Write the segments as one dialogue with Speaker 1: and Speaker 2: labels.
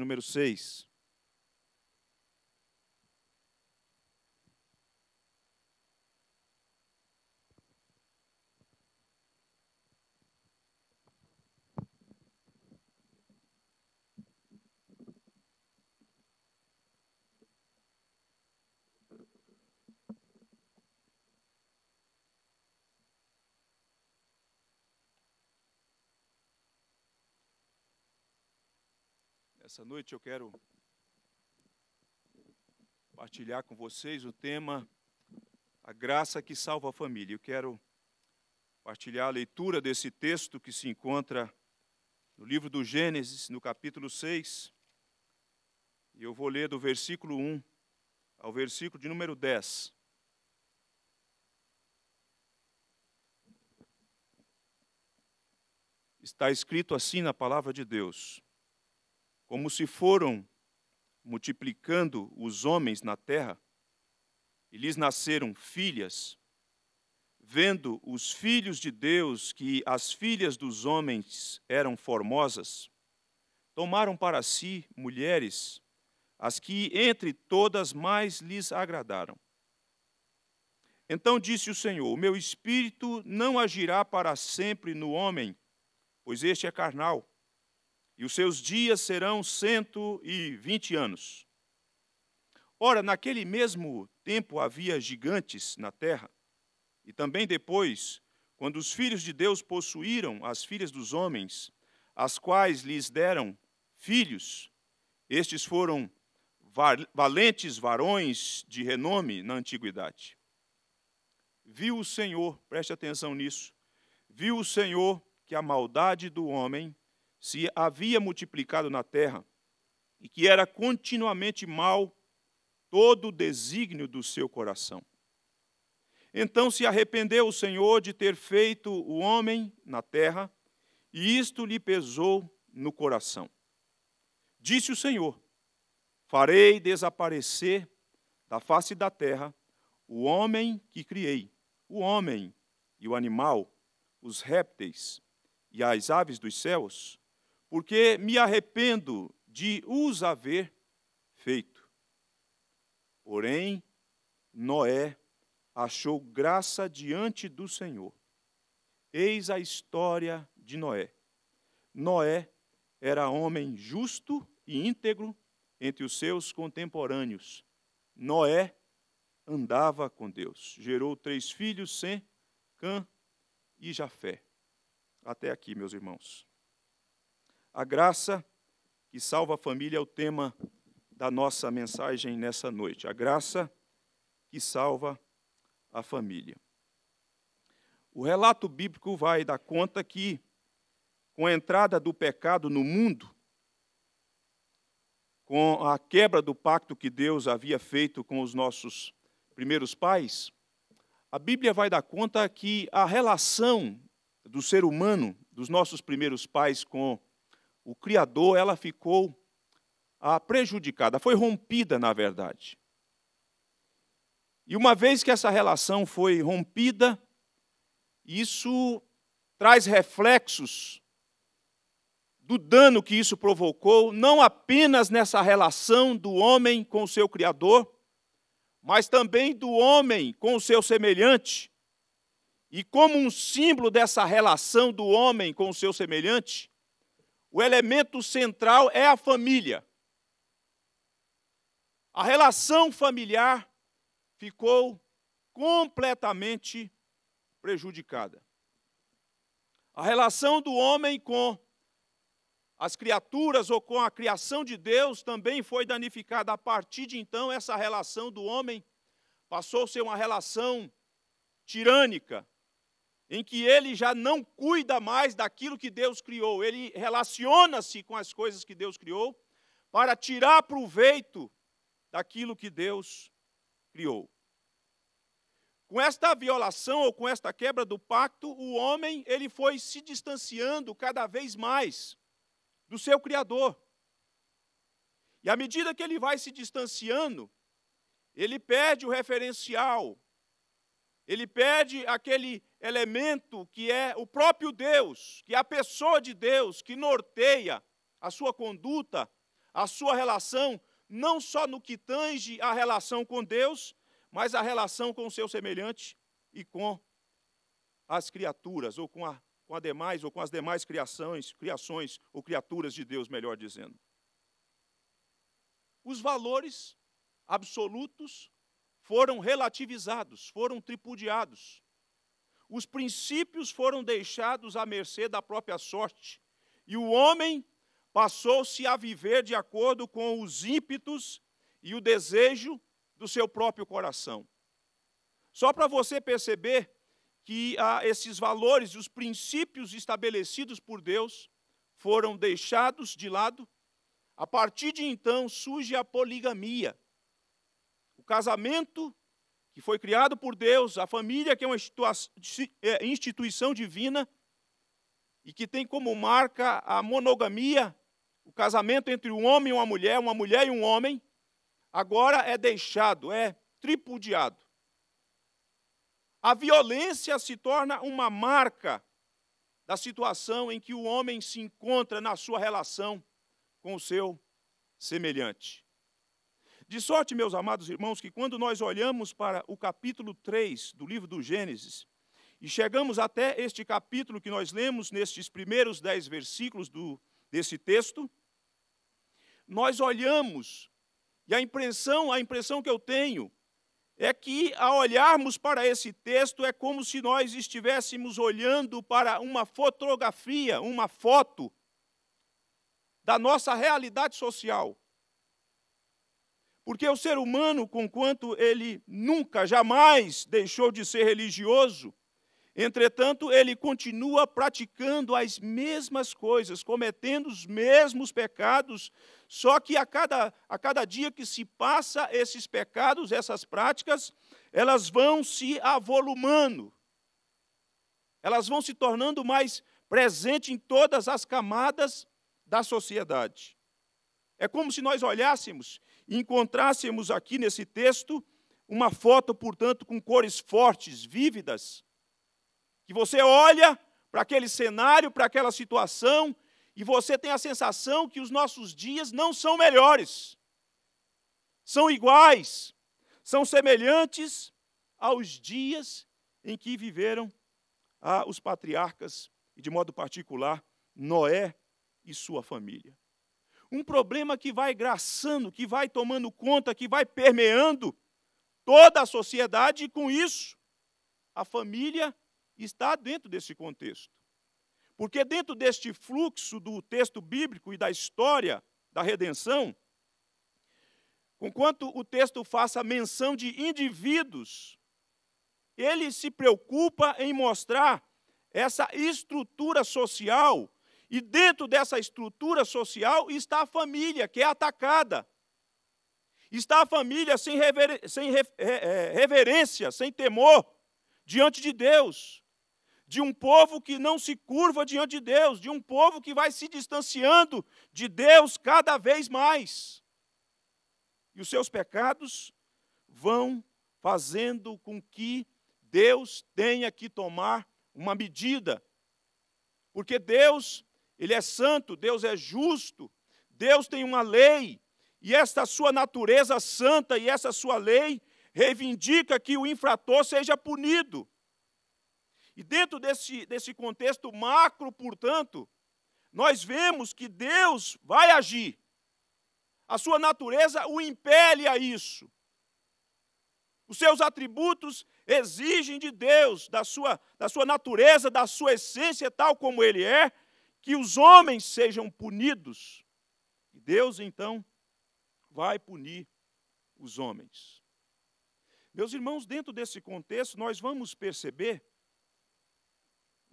Speaker 1: número 6. Essa noite eu quero partilhar com vocês o tema A Graça que Salva a Família. Eu quero partilhar a leitura desse texto que se encontra no livro do Gênesis, no capítulo 6. E eu vou ler do versículo 1 ao versículo de número 10. Está escrito assim na palavra de Deus como se foram multiplicando os homens na terra, e lhes nasceram filhas, vendo os filhos de Deus que as filhas dos homens eram formosas, tomaram para si mulheres, as que entre todas mais lhes agradaram. Então disse o Senhor: O meu espírito não agirá para sempre no homem, pois este é carnal e os seus dias serão cento e vinte anos. Ora, naquele mesmo tempo havia gigantes na terra, e também depois, quando os filhos de Deus possuíram as filhas dos homens, as quais lhes deram filhos, estes foram valentes varões de renome na antiguidade. Viu o Senhor, preste atenção nisso, viu o Senhor que a maldade do homem se havia multiplicado na terra e que era continuamente mal todo o desígnio do seu coração. Então se arrependeu o Senhor de ter feito o homem na terra, e isto lhe pesou no coração. Disse o Senhor: Farei desaparecer da face da terra o homem que criei, o homem e o animal, os répteis e as aves dos céus, porque me arrependo de os haver feito. Porém, Noé achou graça diante do Senhor. Eis a história de Noé. Noé era homem justo e íntegro entre os seus contemporâneos. Noé andava com Deus. Gerou três filhos, Sem, Cã e Jafé. Até aqui, meus irmãos. A graça que salva a família é o tema da nossa mensagem nessa noite. A graça que salva a família. O relato bíblico vai dar conta que, com a entrada do pecado no mundo, com a quebra do pacto que Deus havia feito com os nossos primeiros pais, a Bíblia vai dar conta que a relação do ser humano, dos nossos primeiros pais com o Criador, ela ficou ah, prejudicada, foi rompida, na verdade. E uma vez que essa relação foi rompida, isso traz reflexos do dano que isso provocou, não apenas nessa relação do homem com o seu Criador, mas também do homem com o seu semelhante. E como um símbolo dessa relação do homem com o seu semelhante, o elemento central é a família. A relação familiar ficou completamente prejudicada. A relação do homem com as criaturas ou com a criação de Deus também foi danificada. A partir de então, essa relação do homem passou a ser uma relação tirânica, em que ele já não cuida mais daquilo que Deus criou, ele relaciona-se com as coisas que Deus criou para tirar proveito daquilo que Deus criou. Com esta violação ou com esta quebra do pacto, o homem ele foi se distanciando cada vez mais do seu criador. E à medida que ele vai se distanciando, ele perde o referencial ele pede aquele elemento que é o próprio Deus, que é a pessoa de Deus, que norteia a sua conduta, a sua relação, não só no que tange a relação com Deus, mas a relação com o seu semelhante e com as criaturas, ou com a, com demais, ou com as demais criações, criações ou criaturas de Deus, melhor dizendo. Os valores absolutos foram relativizados, foram tripudiados. Os princípios foram deixados à mercê da própria sorte, e o homem passou-se a viver de acordo com os ímpetos e o desejo do seu próprio coração. Só para você perceber que ah, esses valores e os princípios estabelecidos por Deus foram deixados de lado, a partir de então surge a poligamia, o casamento que foi criado por Deus, a família que é uma é, instituição divina e que tem como marca a monogamia, o casamento entre um homem e uma mulher, uma mulher e um homem, agora é deixado, é tripudiado. A violência se torna uma marca da situação em que o homem se encontra na sua relação com o seu semelhante. De sorte, meus amados irmãos, que quando nós olhamos para o capítulo 3 do livro do Gênesis, e chegamos até este capítulo que nós lemos nestes primeiros dez versículos do, desse texto, nós olhamos, e a impressão, a impressão que eu tenho é que ao olharmos para esse texto é como se nós estivéssemos olhando para uma fotografia, uma foto da nossa realidade social. Porque o ser humano, conquanto ele nunca, jamais deixou de ser religioso, entretanto, ele continua praticando as mesmas coisas, cometendo os mesmos pecados, só que a cada, a cada dia que se passa, esses pecados, essas práticas, elas vão se avolumando, elas vão se tornando mais presentes em todas as camadas da sociedade. É como se nós olhássemos encontrássemos aqui nesse texto uma foto, portanto, com cores fortes, vívidas, que você olha para aquele cenário, para aquela situação, e você tem a sensação que os nossos dias não são melhores, são iguais, são semelhantes aos dias em que viveram ah, os patriarcas, e de modo particular, Noé e sua família um problema que vai graçando, que vai tomando conta, que vai permeando toda a sociedade, e com isso, a família está dentro desse contexto. Porque dentro deste fluxo do texto bíblico e da história da redenção, conquanto o texto faça menção de indivíduos, ele se preocupa em mostrar essa estrutura social e dentro dessa estrutura social está a família, que é atacada. Está a família sem, rever... sem é, reverência, sem temor diante de Deus. De um povo que não se curva diante de Deus, de um povo que vai se distanciando de Deus cada vez mais. E os seus pecados vão fazendo com que Deus tenha que tomar uma medida. Porque Deus ele é santo, Deus é justo, Deus tem uma lei, e esta sua natureza santa e essa sua lei reivindica que o infrator seja punido. E dentro desse, desse contexto macro, portanto, nós vemos que Deus vai agir. A sua natureza o impele a isso. Os seus atributos exigem de Deus, da sua, da sua natureza, da sua essência, tal como ele é, que os homens sejam punidos. E Deus, então, vai punir os homens. Meus irmãos, dentro desse contexto, nós vamos perceber,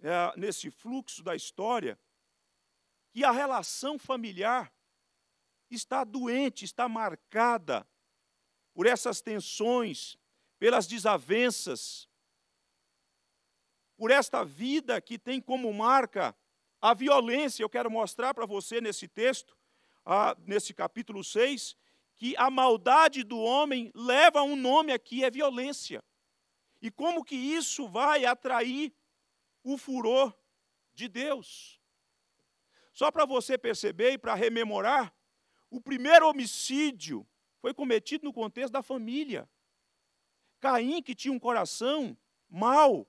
Speaker 1: é, nesse fluxo da história, que a relação familiar está doente, está marcada por essas tensões, pelas desavenças, por esta vida que tem como marca a violência, eu quero mostrar para você nesse texto, ah, nesse capítulo 6, que a maldade do homem leva um nome aqui, é violência. E como que isso vai atrair o furor de Deus? Só para você perceber e para rememorar, o primeiro homicídio foi cometido no contexto da família. Caim, que tinha um coração mau,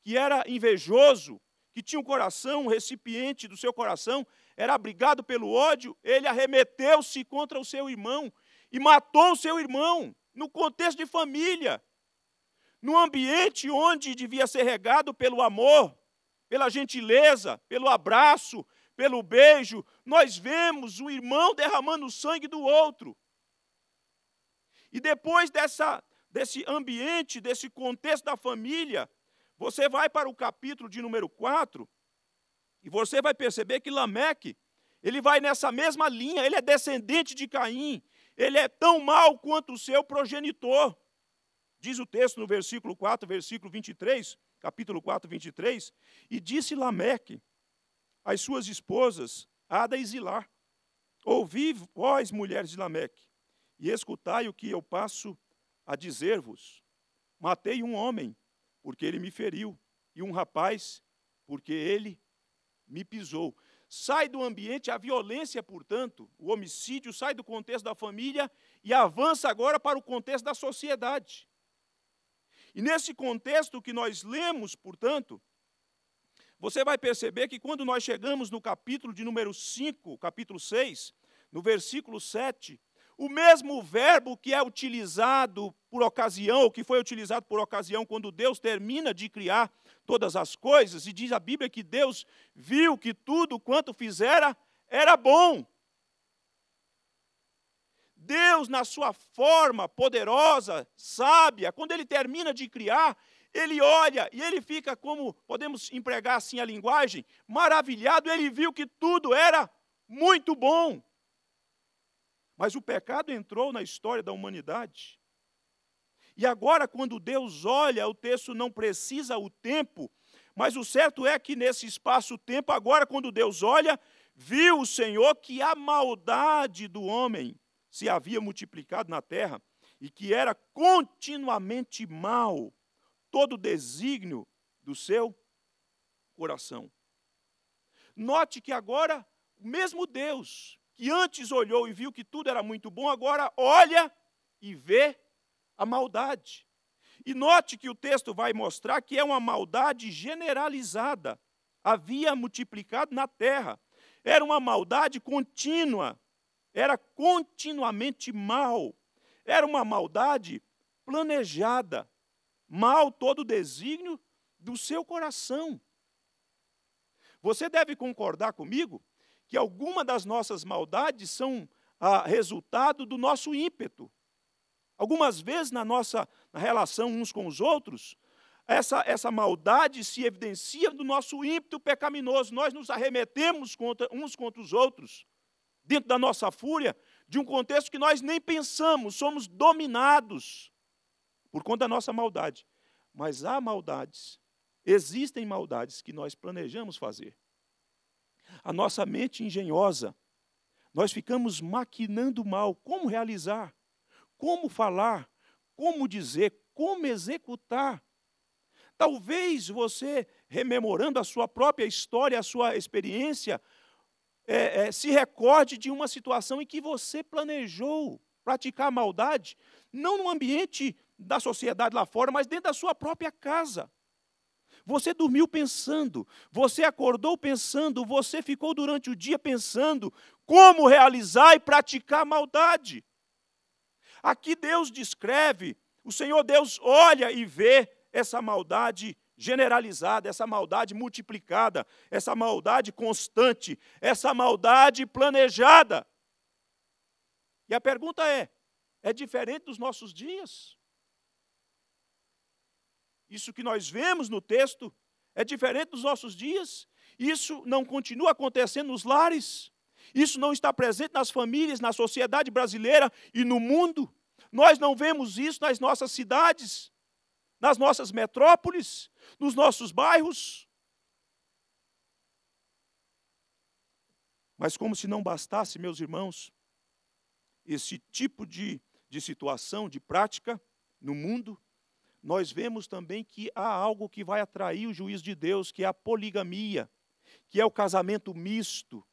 Speaker 1: que era invejoso, que tinha um coração, um recipiente do seu coração, era abrigado pelo ódio, ele arremeteu-se contra o seu irmão e matou o seu irmão, no contexto de família, no ambiente onde devia ser regado pelo amor, pela gentileza, pelo abraço, pelo beijo, nós vemos o irmão derramando o sangue do outro. E depois dessa, desse ambiente, desse contexto da família, você vai para o capítulo de número 4 e você vai perceber que Lameque, ele vai nessa mesma linha, ele é descendente de Caim, ele é tão mau quanto o seu progenitor. Diz o texto no versículo 4, versículo 23, capítulo 4, 23, e disse Lameque às suas esposas, Ada e Zilar, ouvi vós, mulheres de Lameque, e escutai o que eu passo a dizer-vos. Matei um homem porque ele me feriu, e um rapaz, porque ele me pisou. Sai do ambiente a violência, portanto, o homicídio sai do contexto da família e avança agora para o contexto da sociedade. E nesse contexto que nós lemos, portanto, você vai perceber que quando nós chegamos no capítulo de número 5, capítulo 6, no versículo 7, o mesmo verbo que é utilizado por ocasião, ou que foi utilizado por ocasião quando Deus termina de criar todas as coisas, e diz a Bíblia que Deus viu que tudo quanto fizera era bom. Deus, na sua forma poderosa, sábia, quando ele termina de criar, ele olha e ele fica como, podemos empregar assim a linguagem, maravilhado, ele viu que tudo era muito bom. Mas o pecado entrou na história da humanidade. E agora, quando Deus olha, o texto não precisa o tempo, mas o certo é que nesse espaço-tempo, agora, quando Deus olha, viu o Senhor que a maldade do homem se havia multiplicado na terra e que era continuamente mal todo o desígnio do seu coração. Note que agora, mesmo Deus que antes olhou e viu que tudo era muito bom, agora olha e vê a maldade. E note que o texto vai mostrar que é uma maldade generalizada, havia multiplicado na terra. Era uma maldade contínua, era continuamente mal, era uma maldade planejada, mal todo o desígnio do seu coração. Você deve concordar comigo que alguma das nossas maldades são ah, resultado do nosso ímpeto. Algumas vezes na nossa na relação uns com os outros, essa, essa maldade se evidencia do nosso ímpeto pecaminoso. Nós nos arremetemos contra, uns contra os outros, dentro da nossa fúria, de um contexto que nós nem pensamos, somos dominados por conta da nossa maldade. Mas há maldades, existem maldades que nós planejamos fazer a nossa mente engenhosa, nós ficamos maquinando mal como realizar, como falar, como dizer, como executar. Talvez você, rememorando a sua própria história, a sua experiência, é, é, se recorde de uma situação em que você planejou praticar maldade, não no ambiente da sociedade lá fora, mas dentro da sua própria casa. Você dormiu pensando, você acordou pensando, você ficou durante o dia pensando como realizar e praticar maldade. Aqui Deus descreve, o Senhor Deus olha e vê essa maldade generalizada, essa maldade multiplicada, essa maldade constante, essa maldade planejada. E a pergunta é: é diferente dos nossos dias? Isso que nós vemos no texto é diferente dos nossos dias. Isso não continua acontecendo nos lares. Isso não está presente nas famílias, na sociedade brasileira e no mundo. Nós não vemos isso nas nossas cidades, nas nossas metrópoles, nos nossos bairros. Mas, como se não bastasse, meus irmãos, esse tipo de, de situação, de prática no mundo, nós vemos também que há algo que vai atrair o juízo de Deus, que é a poligamia, que é o casamento misto.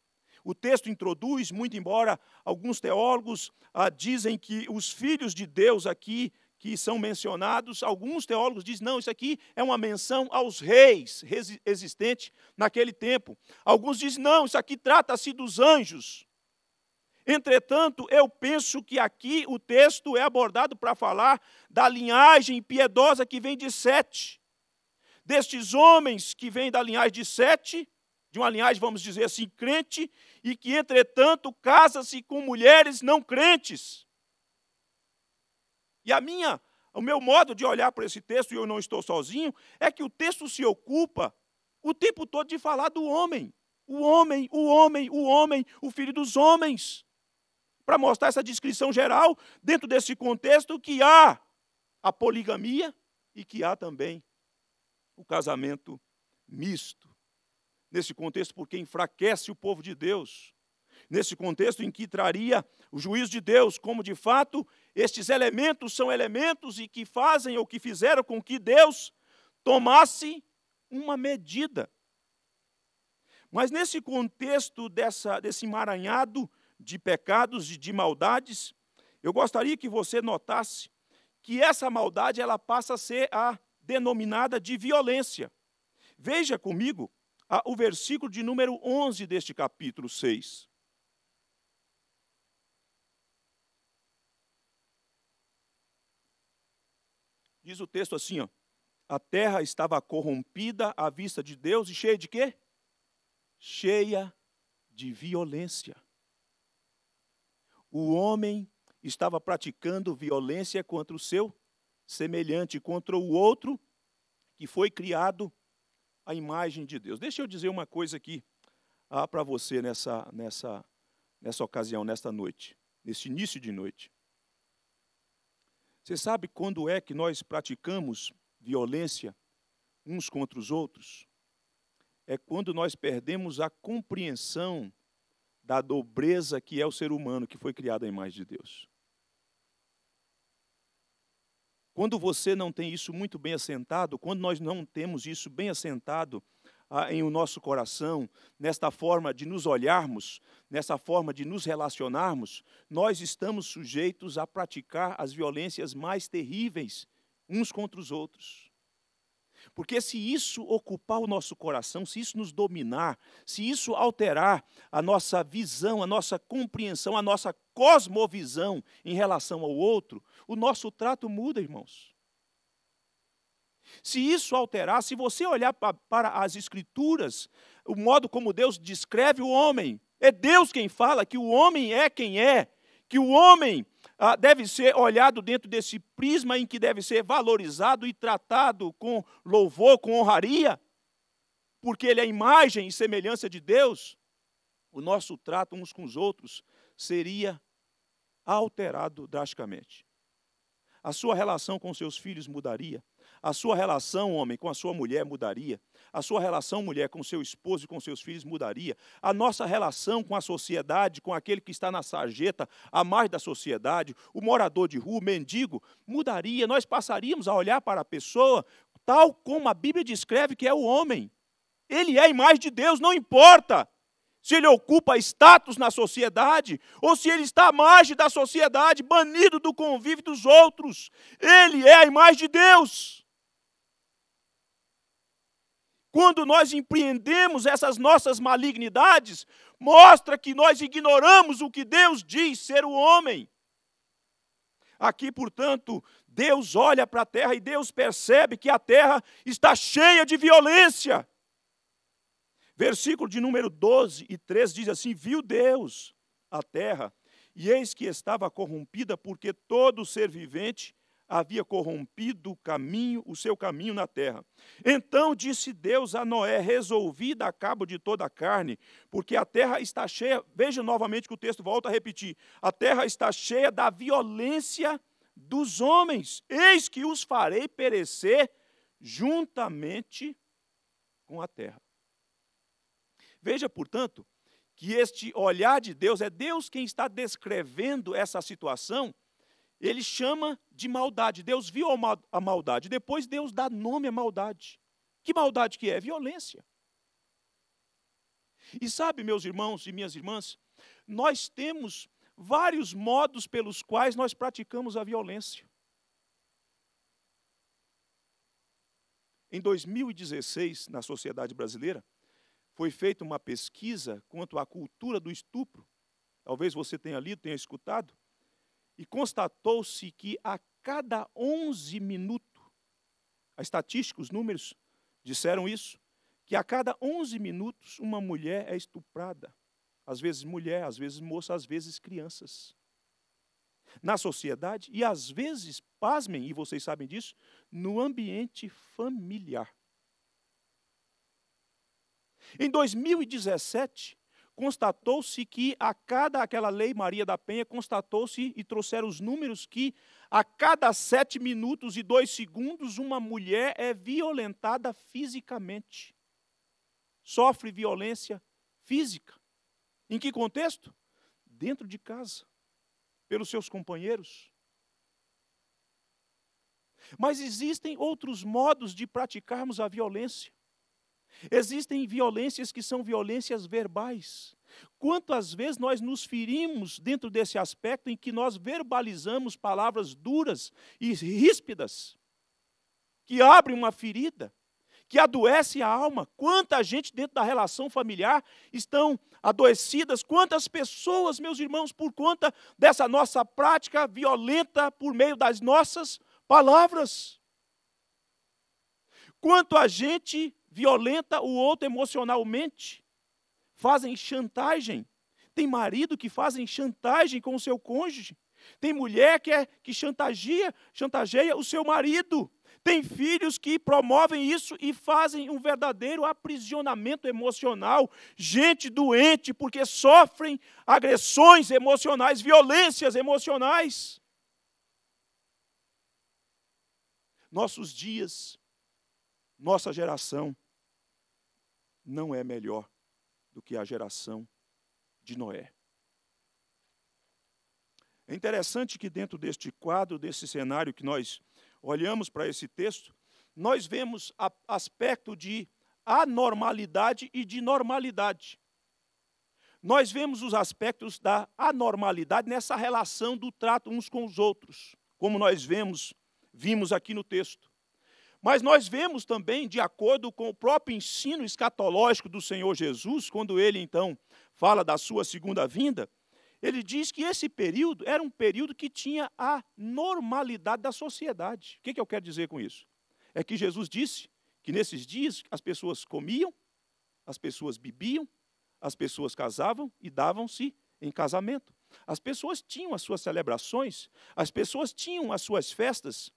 Speaker 1: O texto introduz, muito embora alguns teólogos ah, dizem que os filhos de Deus aqui que são mencionados, alguns teólogos dizem, não, isso aqui é uma menção aos reis existentes naquele tempo. Alguns dizem, não, isso aqui trata-se dos anjos. Entretanto, eu penso que aqui o texto é abordado para falar da linhagem piedosa que vem de Sete. Destes homens que vêm da linhagem de Sete, de uma linhagem, vamos dizer assim, crente, e que, entretanto, casa-se com mulheres não crentes. E a minha, o meu modo de olhar para esse texto, e eu não estou sozinho, é que o texto se ocupa o tempo todo de falar do homem. O homem, o homem, o homem, o filho dos homens para mostrar essa descrição geral, dentro desse contexto, que há a poligamia e que há também o casamento misto. Nesse contexto, porque enfraquece o povo de Deus. Nesse contexto em que traria o juízo de Deus, como de fato estes elementos são elementos e que fazem ou que fizeram com que Deus tomasse uma medida. Mas nesse contexto dessa, desse emaranhado de pecados e de maldades, eu gostaria que você notasse que essa maldade ela passa a ser a denominada de violência. Veja comigo a, o versículo de número 11 deste capítulo 6. Diz o texto assim, ó, a terra estava corrompida à vista de Deus e cheia de quê? Cheia de violência o homem estava praticando violência contra o seu semelhante, contra o outro que foi criado à imagem de Deus. Deixa eu dizer uma coisa aqui ah, para você nessa, nessa, nessa ocasião, nesta noite, nesse início de noite. Você sabe quando é que nós praticamos violência uns contra os outros? É quando nós perdemos a compreensão da dobreza que é o ser humano que foi criado à imagem de Deus. Quando você não tem isso muito bem assentado, quando nós não temos isso bem assentado ah, em o nosso coração, nesta forma de nos olharmos, nessa forma de nos relacionarmos, nós estamos sujeitos a praticar as violências mais terríveis uns contra os outros. Porque se isso ocupar o nosso coração, se isso nos dominar, se isso alterar a nossa visão, a nossa compreensão, a nossa cosmovisão em relação ao outro, o nosso trato muda, irmãos. Se isso alterar, se você olhar para as Escrituras, o modo como Deus descreve o homem, é Deus quem fala que o homem é quem é, que o homem ah, deve ser olhado dentro desse prisma em que deve ser valorizado e tratado com louvor, com honraria, porque ele é imagem e semelhança de Deus, o nosso trato uns com os outros seria alterado drasticamente. A sua relação com seus filhos mudaria, a sua relação, homem, com a sua mulher mudaria, a sua relação, mulher, com seu esposo e com seus filhos mudaria. A nossa relação com a sociedade, com aquele que está na sarjeta, a mais da sociedade, o morador de rua, o mendigo, mudaria. Nós passaríamos a olhar para a pessoa tal como a Bíblia descreve que é o homem. Ele é a imagem de Deus, não importa se ele ocupa status na sociedade ou se ele está à margem da sociedade, banido do convívio dos outros. Ele é a imagem de Deus quando nós empreendemos essas nossas malignidades, mostra que nós ignoramos o que Deus diz ser o homem. Aqui, portanto, Deus olha para a terra e Deus percebe que a terra está cheia de violência. Versículo de número 12 e 13 diz assim: Viu Deus a terra, e eis que estava corrompida, porque todo ser vivente havia corrompido o caminho, o seu caminho na terra. Então disse Deus a Noé: Resolvi dar cabo de toda a carne, porque a terra está cheia. Veja novamente que o texto volta a repetir: a terra está cheia da violência dos homens. Eis que os farei perecer juntamente com a terra. Veja, portanto, que este olhar de Deus é Deus quem está descrevendo essa situação ele chama de maldade. Deus viu a maldade, depois Deus dá nome à maldade. Que maldade que é? Violência. E sabe, meus irmãos e minhas irmãs, nós temos vários modos pelos quais nós praticamos a violência. Em 2016, na sociedade brasileira, foi feita uma pesquisa quanto à cultura do estupro. Talvez você tenha lido, tenha escutado e constatou-se que a cada 11 minutos, a estatística, os números disseram isso, que a cada 11 minutos uma mulher é estuprada. Às vezes mulher, às vezes moça, às vezes crianças. Na sociedade e às vezes, pasmem, e vocês sabem disso, no ambiente familiar. Em 2017, constatou-se que a cada aquela lei Maria da Penha, constatou-se e trouxeram os números que a cada sete minutos e dois segundos uma mulher é violentada fisicamente. Sofre violência física. Em que contexto? Dentro de casa, pelos seus companheiros. Mas existem outros modos de praticarmos a violência. Existem violências que são violências verbais. Quantas vezes nós nos ferimos dentro desse aspecto em que nós verbalizamos palavras duras e ríspidas, que abrem uma ferida, que adoece a alma? Quanta gente dentro da relação familiar estão adoecidas? Quantas pessoas, meus irmãos, por conta dessa nossa prática violenta por meio das nossas palavras? Quanto a gente violenta o outro emocionalmente, fazem chantagem. Tem marido que fazem chantagem com o seu cônjuge. Tem mulher que, é, que chantageia, chantageia o seu marido. Tem filhos que promovem isso e fazem um verdadeiro aprisionamento emocional. Gente doente porque sofrem agressões emocionais, violências emocionais. Nossos dias, nossa geração não é melhor do que a geração de Noé. É interessante que, dentro deste quadro, desse cenário que nós olhamos para esse texto, nós vemos aspecto de anormalidade e de normalidade. Nós vemos os aspectos da anormalidade nessa relação do trato uns com os outros, como nós vemos, vimos aqui no texto. Mas nós vemos também, de acordo com o próprio ensino escatológico do Senhor Jesus, quando ele então fala da sua segunda vinda, ele diz que esse período era um período que tinha a normalidade da sociedade. O que, que eu quero dizer com isso? É que Jesus disse que nesses dias as pessoas comiam, as pessoas bebiam, as pessoas casavam e davam-se em casamento. As pessoas tinham as suas celebrações, as pessoas tinham as suas festas,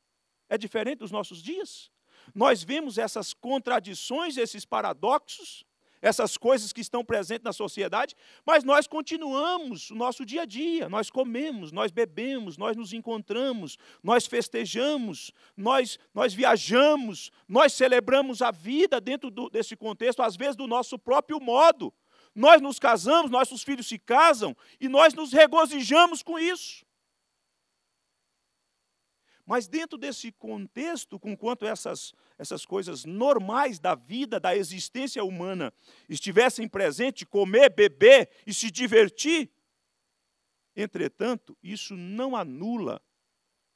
Speaker 1: é diferente dos nossos dias. Nós vemos essas contradições, esses paradoxos, essas coisas que estão presentes na sociedade, mas nós continuamos o nosso dia a dia, nós comemos, nós bebemos, nós nos encontramos, nós festejamos, nós, nós viajamos, nós celebramos a vida dentro do, desse contexto, às vezes do nosso próprio modo. Nós nos casamos, nossos filhos se casam e nós nos regozijamos com isso. Mas dentro desse contexto, com quanto essas, essas coisas normais da vida, da existência humana, estivessem presentes, comer, beber e se divertir, entretanto, isso não anula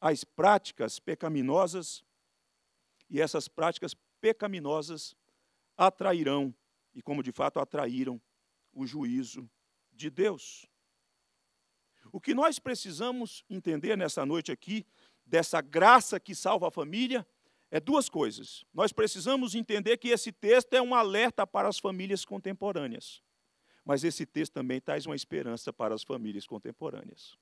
Speaker 1: as práticas pecaminosas, e essas práticas pecaminosas atrairão, e como de fato atraíram, o juízo de Deus. O que nós precisamos entender nessa noite aqui dessa graça que salva a família é duas coisas. Nós precisamos entender que esse texto é um alerta para as famílias contemporâneas, mas esse texto também traz uma esperança para as famílias contemporâneas.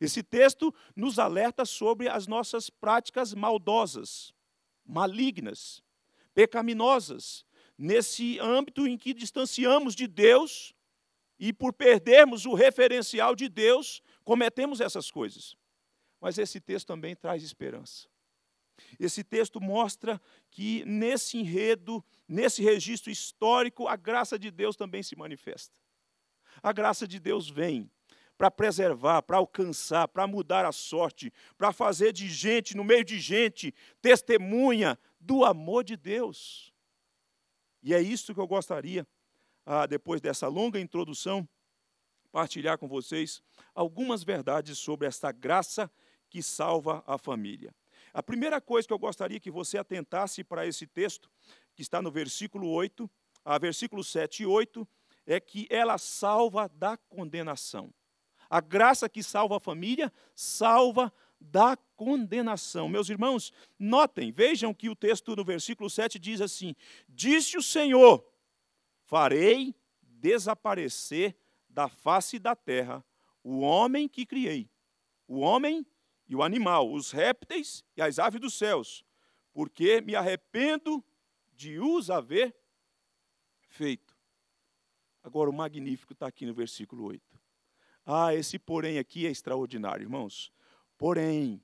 Speaker 1: Esse texto nos alerta sobre as nossas práticas maldosas, malignas, pecaminosas, nesse âmbito em que distanciamos de Deus e, por perdermos o referencial de Deus, cometemos essas coisas. Mas esse texto também traz esperança. Esse texto mostra que nesse enredo, nesse registro histórico, a graça de Deus também se manifesta. A graça de Deus vem para preservar, para alcançar, para mudar a sorte, para fazer de gente, no meio de gente, testemunha do amor de Deus. E é isso que eu gostaria, ah, depois dessa longa introdução, partilhar com vocês algumas verdades sobre esta graça que salva a família. A primeira coisa que eu gostaria que você atentasse para esse texto, que está no versículo 8, a versículo 7 e 8, é que ela salva da condenação. A graça que salva a família salva da condenação. Meus irmãos, notem, vejam que o texto no versículo 7 diz assim: Disse o Senhor: Farei desaparecer da face da terra o homem que criei, o homem e o animal, os répteis e as aves dos céus, porque me arrependo de os haver feito. Agora, o magnífico está aqui no versículo 8. Ah, esse porém aqui é extraordinário, irmãos. Porém,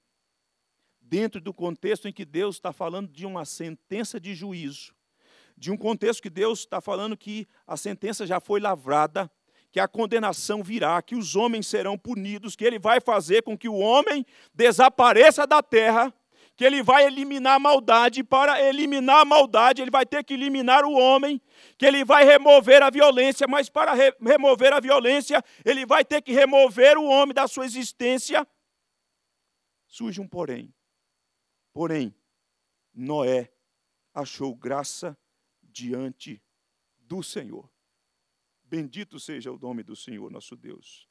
Speaker 1: dentro do contexto em que Deus está falando de uma sentença de juízo, de um contexto que Deus está falando que a sentença já foi lavrada, que a condenação virá, que os homens serão punidos, que ele vai fazer com que o homem desapareça da terra, que ele vai eliminar a maldade, para eliminar a maldade, ele vai ter que eliminar o homem, que ele vai remover a violência, mas para re remover a violência, ele vai ter que remover o homem da sua existência. Surge um porém. Porém, Noé achou graça diante do Senhor. Bendito seja o nome do Senhor nosso Deus.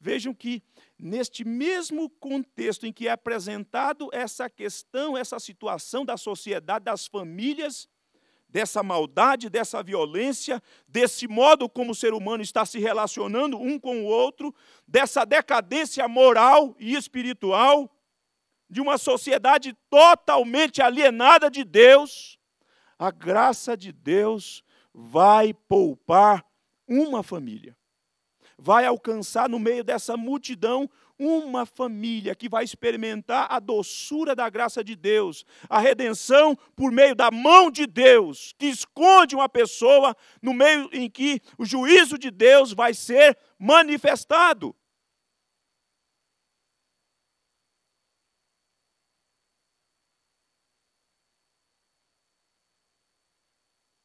Speaker 1: Vejam que, neste mesmo contexto em que é apresentado essa questão, essa situação da sociedade, das famílias, dessa maldade, dessa violência, desse modo como o ser humano está se relacionando um com o outro, dessa decadência moral e espiritual, de uma sociedade totalmente alienada de Deus, a graça de Deus vai poupar uma família. Vai alcançar no meio dessa multidão uma família que vai experimentar a doçura da graça de Deus, a redenção por meio da mão de Deus, que esconde uma pessoa no meio em que o juízo de Deus vai ser manifestado.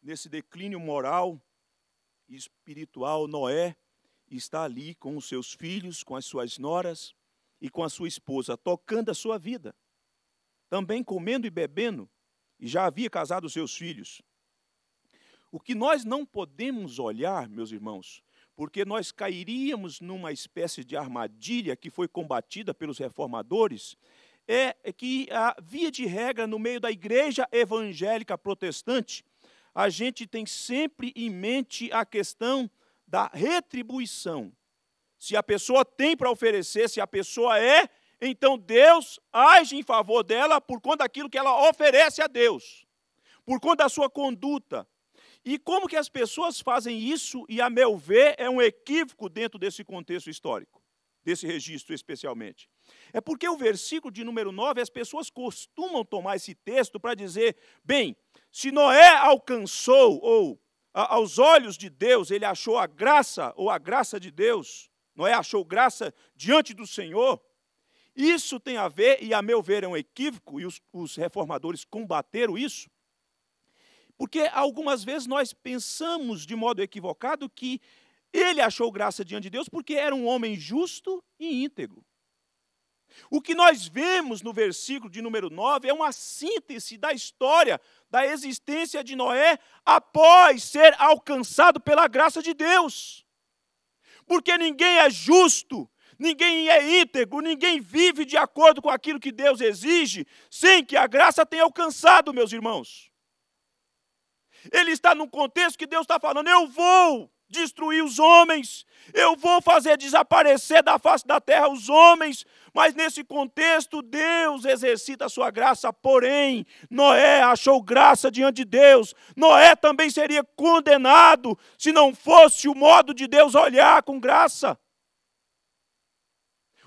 Speaker 1: Nesse declínio moral, espiritual, Noé está ali com os seus filhos, com as suas noras e com a sua esposa, tocando a sua vida, também comendo e bebendo, e já havia casado os seus filhos. O que nós não podemos olhar, meus irmãos, porque nós cairíamos numa espécie de armadilha que foi combatida pelos reformadores, é que, via de regra, no meio da igreja evangélica protestante, a gente tem sempre em mente a questão da retribuição. Se a pessoa tem para oferecer, se a pessoa é, então Deus age em favor dela por conta daquilo que ela oferece a Deus, por conta da sua conduta. E como que as pessoas fazem isso, e a meu ver, é um equívoco dentro desse contexto histórico, desse registro especialmente. É porque o versículo de número 9, as pessoas costumam tomar esse texto para dizer, bem, se Noé alcançou, ou a, aos olhos de Deus, ele achou a graça, ou a graça de Deus, Noé achou graça diante do Senhor, isso tem a ver, e a meu ver é um equívoco, e os, os reformadores combateram isso, porque algumas vezes nós pensamos de modo equivocado que ele achou graça diante de Deus porque era um homem justo e íntegro. O que nós vemos no versículo de número 9 é uma síntese da história da existência de Noé após ser alcançado pela graça de Deus. Porque ninguém é justo, ninguém é íntegro, ninguém vive de acordo com aquilo que Deus exige, sem que a graça tenha alcançado, meus irmãos. Ele está num contexto que Deus está falando: eu vou destruir os homens, eu vou fazer desaparecer da face da terra os homens, mas nesse contexto Deus exercita a sua graça. Porém, Noé achou graça diante de Deus. Noé também seria condenado se não fosse o modo de Deus olhar com graça.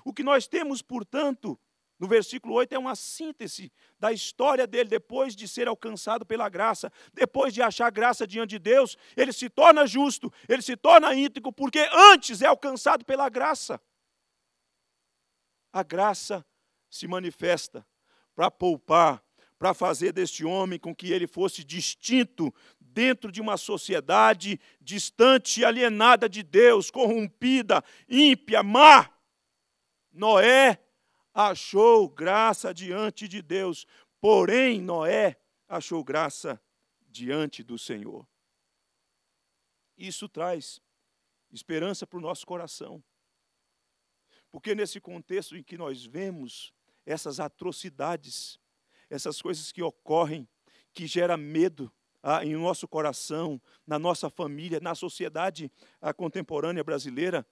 Speaker 1: O que nós temos, portanto, no versículo 8 é uma síntese da história dele depois de ser alcançado pela graça, depois de achar graça diante de Deus, ele se torna justo, ele se torna íntegro, porque antes é alcançado pela graça. A graça se manifesta para poupar, para fazer deste homem com que ele fosse distinto dentro de uma sociedade distante, alienada de Deus, corrompida, ímpia, má. Noé achou graça diante de Deus, porém Noé achou graça diante do Senhor. Isso traz esperança para o nosso coração. Porque nesse contexto em que nós vemos essas atrocidades, essas coisas que ocorrem, que gera medo ah, em nosso coração, na nossa família, na sociedade ah, contemporânea brasileira,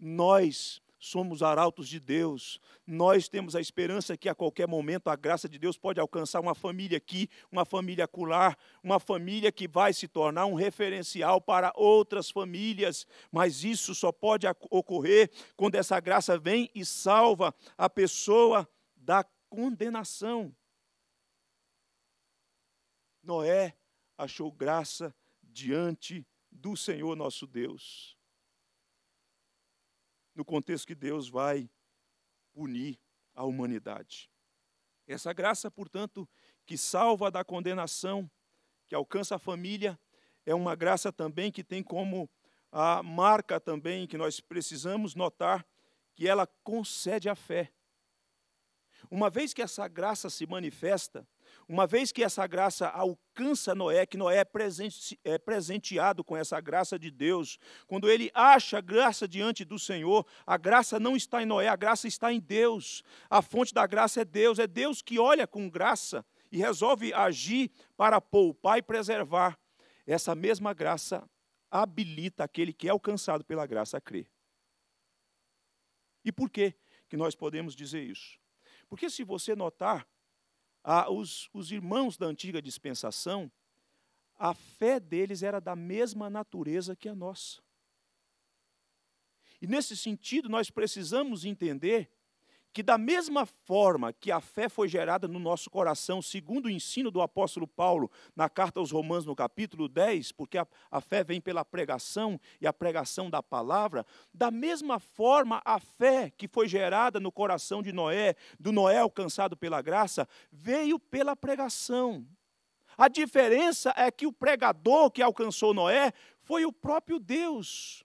Speaker 1: nós somos arautos de Deus. Nós temos a esperança que a qualquer momento a graça de Deus pode alcançar uma família aqui, uma família acolá, uma família que vai se tornar um referencial para outras famílias, mas isso só pode ocorrer quando essa graça vem e salva a pessoa da condenação. Noé achou graça diante do Senhor nosso Deus no contexto que Deus vai punir a humanidade. Essa graça, portanto, que salva da condenação, que alcança a família, é uma graça também que tem como a marca também que nós precisamos notar que ela concede a fé. Uma vez que essa graça se manifesta, uma vez que essa graça alcança Noé, que Noé é, é presenteado com essa graça de Deus, quando ele acha a graça diante do Senhor, a graça não está em Noé, a graça está em Deus. A fonte da graça é Deus, é Deus que olha com graça e resolve agir para poupar e preservar. Essa mesma graça habilita aquele que é alcançado pela graça a crer. E por que que nós podemos dizer isso? Porque se você notar, ah, os, os irmãos da antiga dispensação, a fé deles era da mesma natureza que a nossa. E nesse sentido, nós precisamos entender que, da mesma forma que a fé foi gerada no nosso coração, segundo o ensino do apóstolo Paulo na carta aos Romanos, no capítulo 10, porque a, a fé vem pela pregação e a pregação da palavra, da mesma forma a fé que foi gerada no coração de Noé, do Noé alcançado pela graça, veio pela pregação. A diferença é que o pregador que alcançou Noé foi o próprio Deus.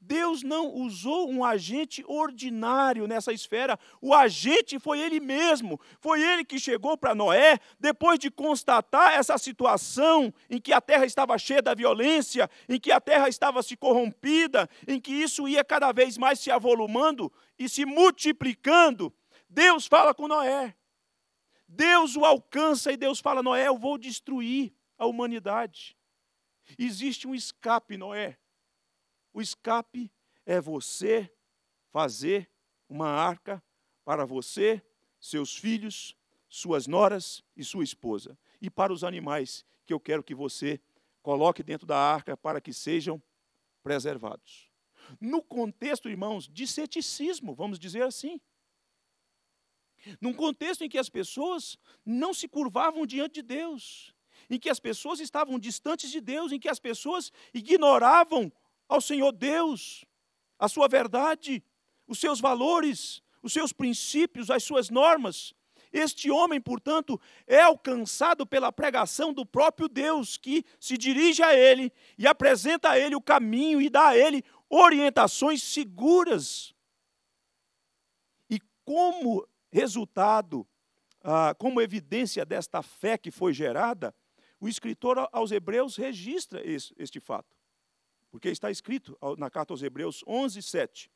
Speaker 1: Deus não usou um agente ordinário nessa esfera. O agente foi ele mesmo. Foi ele que chegou para Noé, depois de constatar essa situação em que a terra estava cheia da violência, em que a terra estava se corrompida, em que isso ia cada vez mais se avolumando e se multiplicando. Deus fala com Noé. Deus o alcança e Deus fala: Noé, eu vou destruir a humanidade. Existe um escape, Noé. O escape é você fazer uma arca para você, seus filhos, suas noras e sua esposa, e para os animais que eu quero que você coloque dentro da arca para que sejam preservados. No contexto, irmãos, de ceticismo, vamos dizer assim. Num contexto em que as pessoas não se curvavam diante de Deus, em que as pessoas estavam distantes de Deus, em que as pessoas ignoravam ao Senhor Deus, a sua verdade, os seus valores, os seus princípios, as suas normas. Este homem, portanto, é alcançado pela pregação do próprio Deus, que se dirige a ele e apresenta a ele o caminho e dá a ele orientações seguras. E como resultado, ah, como evidência desta fé que foi gerada, o escritor aos Hebreus registra este fato. Porque está escrito na carta aos Hebreus 11, 7.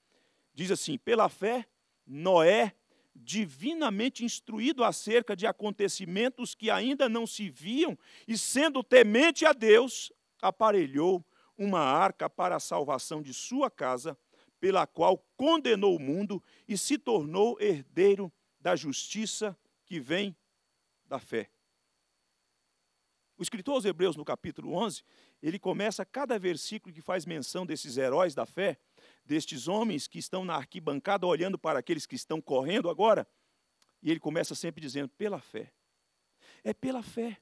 Speaker 1: Diz assim: Pela fé, Noé, divinamente instruído acerca de acontecimentos que ainda não se viam, e sendo temente a Deus, aparelhou uma arca para a salvação de sua casa, pela qual condenou o mundo e se tornou herdeiro da justiça que vem da fé. O escritor aos Hebreus, no capítulo 11, ele começa cada versículo que faz menção desses heróis da fé, destes homens que estão na arquibancada olhando para aqueles que estão correndo agora, e ele começa sempre dizendo: pela fé. É pela fé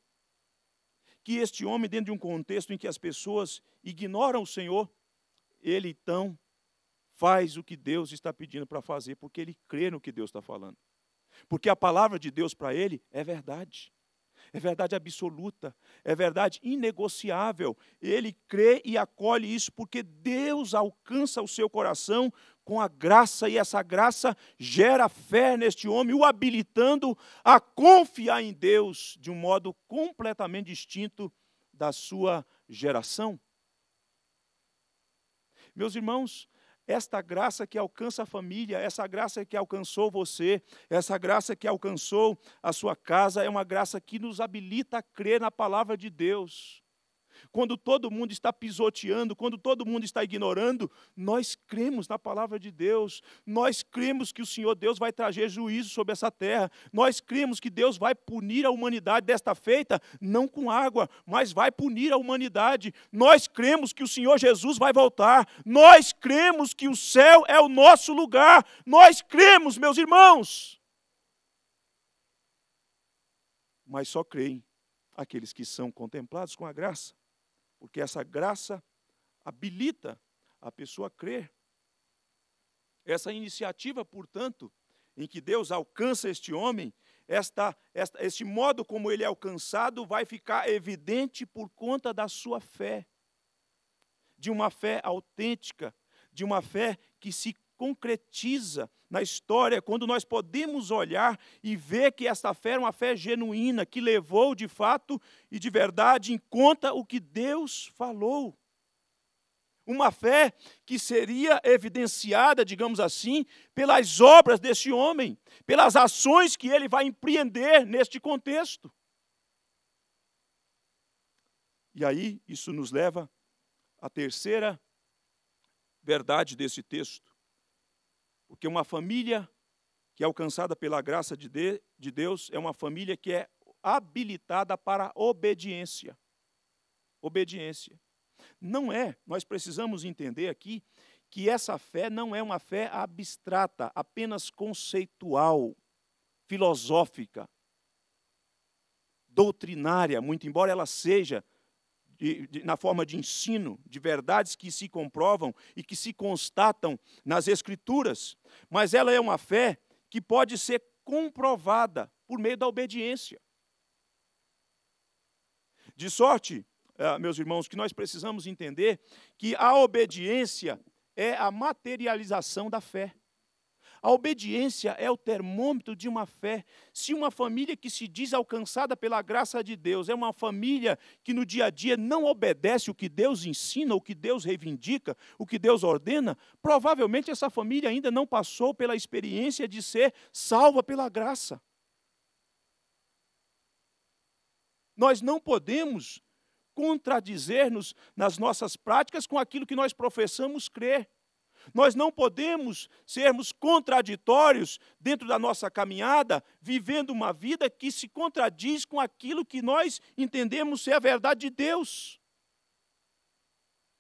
Speaker 1: que este homem, dentro de um contexto em que as pessoas ignoram o Senhor, ele então faz o que Deus está pedindo para fazer, porque ele crê no que Deus está falando. Porque a palavra de Deus para ele é verdade é verdade absoluta, é verdade inegociável. Ele crê e acolhe isso porque Deus alcança o seu coração com a graça e essa graça gera fé neste homem, o habilitando a confiar em Deus de um modo completamente distinto da sua geração. Meus irmãos, esta graça que alcança a família, essa graça que alcançou você, essa graça que alcançou a sua casa, é uma graça que nos habilita a crer na palavra de Deus quando todo mundo está pisoteando, quando todo mundo está ignorando, nós cremos na palavra de Deus, nós cremos que o Senhor Deus vai trazer juízo sobre essa terra, nós cremos que Deus vai punir a humanidade desta feita, não com água, mas vai punir a humanidade, nós cremos que o Senhor Jesus vai voltar, nós cremos que o céu é o nosso lugar, nós cremos, meus irmãos. mas só creem aqueles que são contemplados com a graça porque essa graça habilita a pessoa a crer. Essa iniciativa, portanto, em que Deus alcança este homem, esta, esta, este modo como ele é alcançado vai ficar evidente por conta da sua fé, de uma fé autêntica, de uma fé que se concretiza na história quando nós podemos olhar e ver que esta fé era uma fé genuína, que levou de fato e de verdade em conta o que Deus falou. Uma fé que seria evidenciada, digamos assim, pelas obras deste homem, pelas ações que ele vai empreender neste contexto. E aí, isso nos leva à terceira verdade desse texto porque uma família que é alcançada pela graça de, de, de Deus é uma família que é habilitada para obediência. Obediência. Não é, nós precisamos entender aqui que essa fé não é uma fé abstrata, apenas conceitual, filosófica, doutrinária, muito embora ela seja de, de, na forma de ensino, de verdades que se comprovam e que se constatam nas Escrituras, mas ela é uma fé que pode ser comprovada por meio da obediência. De sorte, eh, meus irmãos, que nós precisamos entender que a obediência é a materialização da fé. A obediência é o termômetro de uma fé. Se uma família que se diz alcançada pela graça de Deus é uma família que no dia a dia não obedece o que Deus ensina, o que Deus reivindica, o que Deus ordena, provavelmente essa família ainda não passou pela experiência de ser salva pela graça. Nós não podemos contradizer-nos nas nossas práticas com aquilo que nós professamos crer. Nós não podemos sermos contraditórios dentro da nossa caminhada, vivendo uma vida que se contradiz com aquilo que nós entendemos ser a verdade de Deus.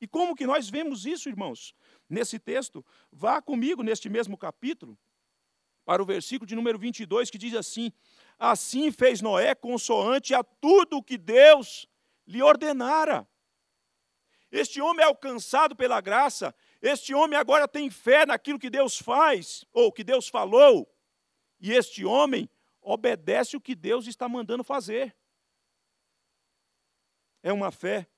Speaker 1: E como que nós vemos isso, irmãos? Nesse texto, vá comigo neste mesmo capítulo, para o versículo de número 22, que diz assim: Assim fez Noé consoante a tudo o que Deus lhe ordenara. Este homem é alcançado pela graça, este homem agora tem fé naquilo que Deus faz, ou que Deus falou, e este homem obedece o que Deus está mandando fazer. É uma fé,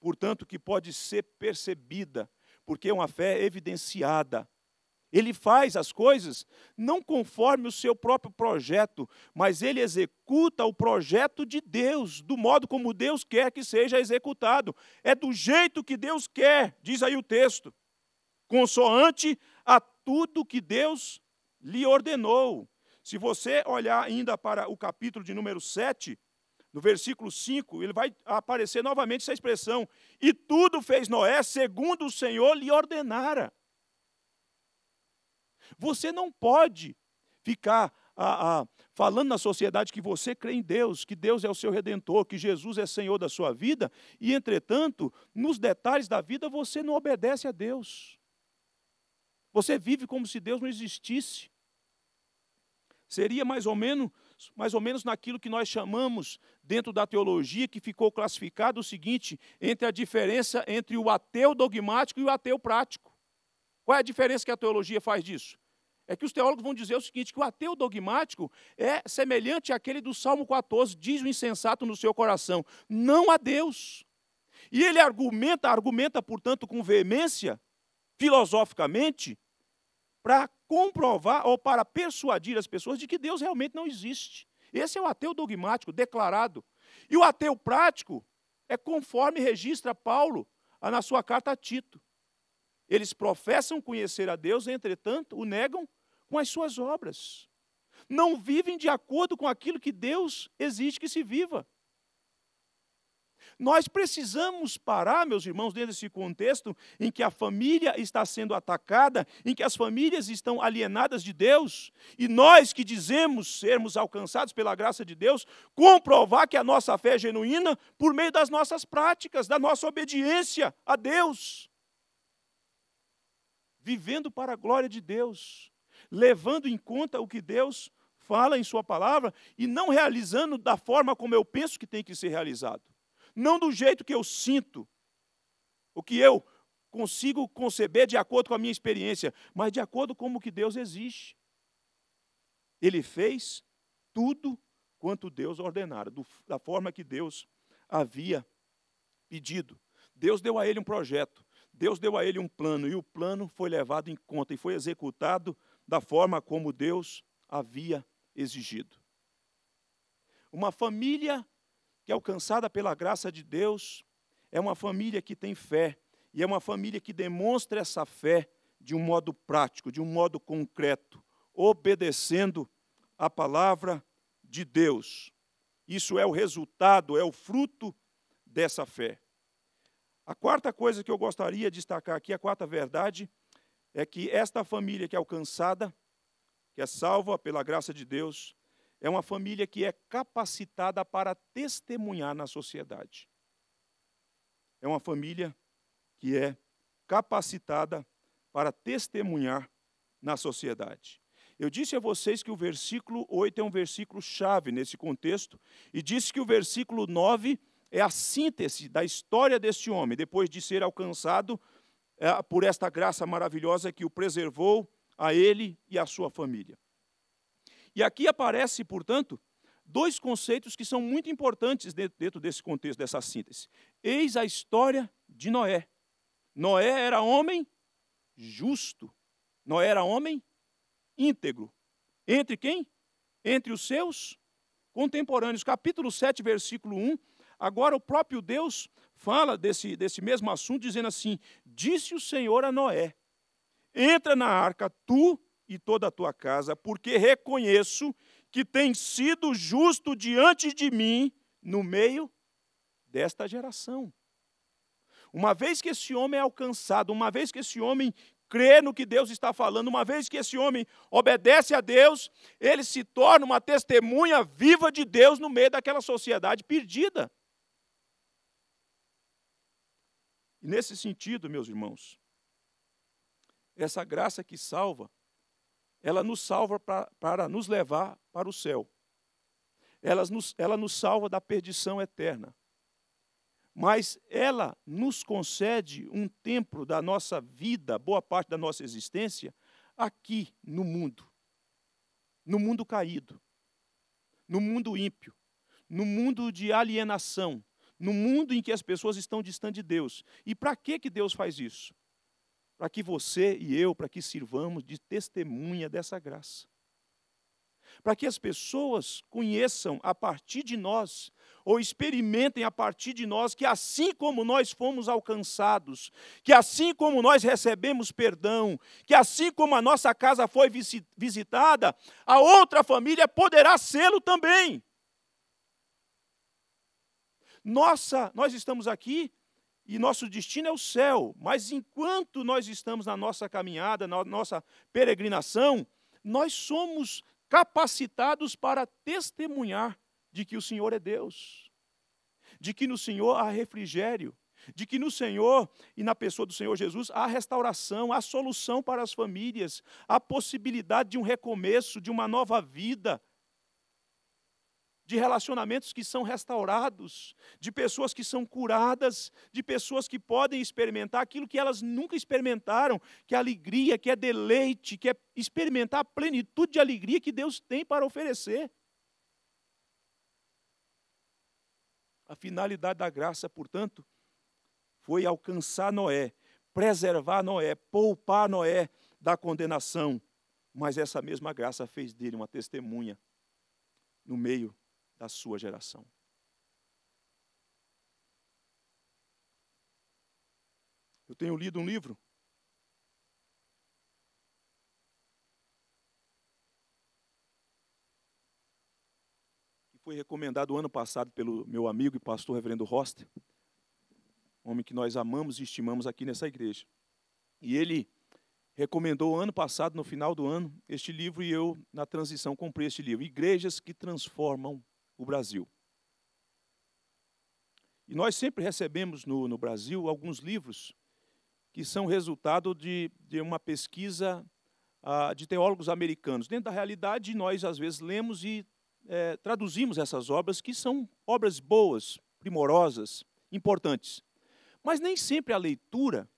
Speaker 1: portanto, que pode ser percebida, porque é uma fé evidenciada. Ele faz as coisas não conforme o seu próprio projeto, mas ele executa o projeto de Deus, do modo como Deus quer que seja executado. É do jeito que Deus quer, diz aí o texto consoante a tudo que Deus lhe ordenou. Se você olhar ainda para o capítulo de número 7, no versículo 5, ele vai aparecer novamente essa expressão: E tudo fez Noé segundo o Senhor lhe ordenara. Você não pode ficar falando na sociedade que você crê em Deus, que Deus é o seu redentor, que Jesus é Senhor da sua vida, e entretanto, nos detalhes da vida, você não obedece a Deus. Você vive como se Deus não existisse. Seria mais ou menos, mais ou menos naquilo que nós chamamos dentro da teologia que ficou classificado o seguinte, entre a diferença entre o ateu dogmático e o ateu prático. Qual é a diferença que a teologia faz disso? É que os teólogos vão dizer o seguinte: que o ateu dogmático é semelhante àquele do Salmo 14, diz o insensato no seu coração, não a Deus. E ele argumenta, argumenta, portanto, com veemência, filosoficamente, para comprovar ou para persuadir as pessoas de que Deus realmente não existe. Esse é o ateu dogmático declarado. E o ateu prático é conforme registra Paulo ah, na sua carta a Tito. Eles professam conhecer a Deus, entretanto, o negam com as suas obras. Não vivem de acordo com aquilo que Deus exige que se viva. Nós precisamos parar, meus irmãos, dentro desse contexto em que a família está sendo atacada, em que as famílias estão alienadas de Deus, e nós que dizemos sermos alcançados pela graça de Deus, comprovar que a nossa fé é genuína por meio das nossas práticas, da nossa obediência a Deus. Vivendo para a glória de Deus, levando em conta o que Deus fala em Sua palavra e não realizando da forma como eu penso que tem que ser realizado não do jeito que eu sinto, o que eu consigo conceber de acordo com a minha experiência, mas de acordo com o que Deus existe. Ele fez tudo quanto Deus ordenara, do, da forma que Deus havia pedido. Deus deu a ele um projeto, Deus deu a ele um plano, e o plano foi levado em conta e foi executado da forma como Deus havia exigido. Uma família que, é alcançada pela graça de Deus, é uma família que tem fé e é uma família que demonstra essa fé de um modo prático, de um modo concreto, obedecendo a palavra de Deus. Isso é o resultado, é o fruto dessa fé. A quarta coisa que eu gostaria de destacar aqui, a quarta verdade, é que esta família que é alcançada, que é salva pela graça de Deus, é uma família que é capacitada para testemunhar na sociedade. É uma família que é capacitada para testemunhar na sociedade. Eu disse a vocês que o versículo 8 é um versículo chave nesse contexto, e disse que o versículo 9 é a síntese da história deste homem, depois de ser alcançado é, por esta graça maravilhosa que o preservou a ele e a sua família. E aqui aparece, portanto, dois conceitos que são muito importantes dentro desse contexto, dessa síntese. Eis a história de Noé. Noé era homem justo. Noé era homem íntegro. Entre quem? Entre os seus contemporâneos. Capítulo 7, versículo 1. Agora o próprio Deus fala desse, desse mesmo assunto, dizendo assim: Disse o Senhor a Noé: Entra na arca, tu e toda a tua casa, porque reconheço que tem sido justo diante de mim no meio desta geração. Uma vez que esse homem é alcançado, uma vez que esse homem crê no que Deus está falando, uma vez que esse homem obedece a Deus, ele se torna uma testemunha viva de Deus no meio daquela sociedade perdida. E nesse sentido, meus irmãos, essa graça que salva ela nos salva pra, para nos levar para o céu. Ela nos, ela nos salva da perdição eterna. Mas ela nos concede um tempo da nossa vida, boa parte da nossa existência, aqui no mundo. No mundo caído. No mundo ímpio. No mundo de alienação. No mundo em que as pessoas estão distantes de Deus. E para que, que Deus faz isso? para que você e eu, para que sirvamos de testemunha dessa graça. Para que as pessoas conheçam a partir de nós, ou experimentem a partir de nós, que assim como nós fomos alcançados, que assim como nós recebemos perdão, que assim como a nossa casa foi visitada, a outra família poderá sê-lo também. Nossa, nós estamos aqui e nosso destino é o céu. Mas enquanto nós estamos na nossa caminhada, na nossa peregrinação, nós somos capacitados para testemunhar de que o Senhor é Deus, de que no Senhor há refrigério, de que no Senhor e na pessoa do Senhor Jesus há restauração, há solução para as famílias, há possibilidade de um recomeço, de uma nova vida de relacionamentos que são restaurados, de pessoas que são curadas, de pessoas que podem experimentar aquilo que elas nunca experimentaram, que é alegria, que é deleite, que é experimentar a plenitude de alegria que Deus tem para oferecer. A finalidade da graça, portanto, foi alcançar Noé, preservar Noé, poupar Noé da condenação. Mas essa mesma graça fez dele uma testemunha no meio da sua geração. Eu tenho lido um livro. que Foi recomendado ano passado pelo meu amigo e pastor reverendo Roster, homem que nós amamos e estimamos aqui nessa igreja. E ele recomendou ano passado, no final do ano, este livro, e eu, na transição, comprei este livro: Igrejas que Transformam o Brasil. E nós sempre recebemos no, no Brasil alguns livros que são resultado de, de uma pesquisa ah, de teólogos americanos. Dentro da realidade, nós às vezes lemos e é, traduzimos essas obras, que são obras boas, primorosas, importantes. Mas nem sempre a leitura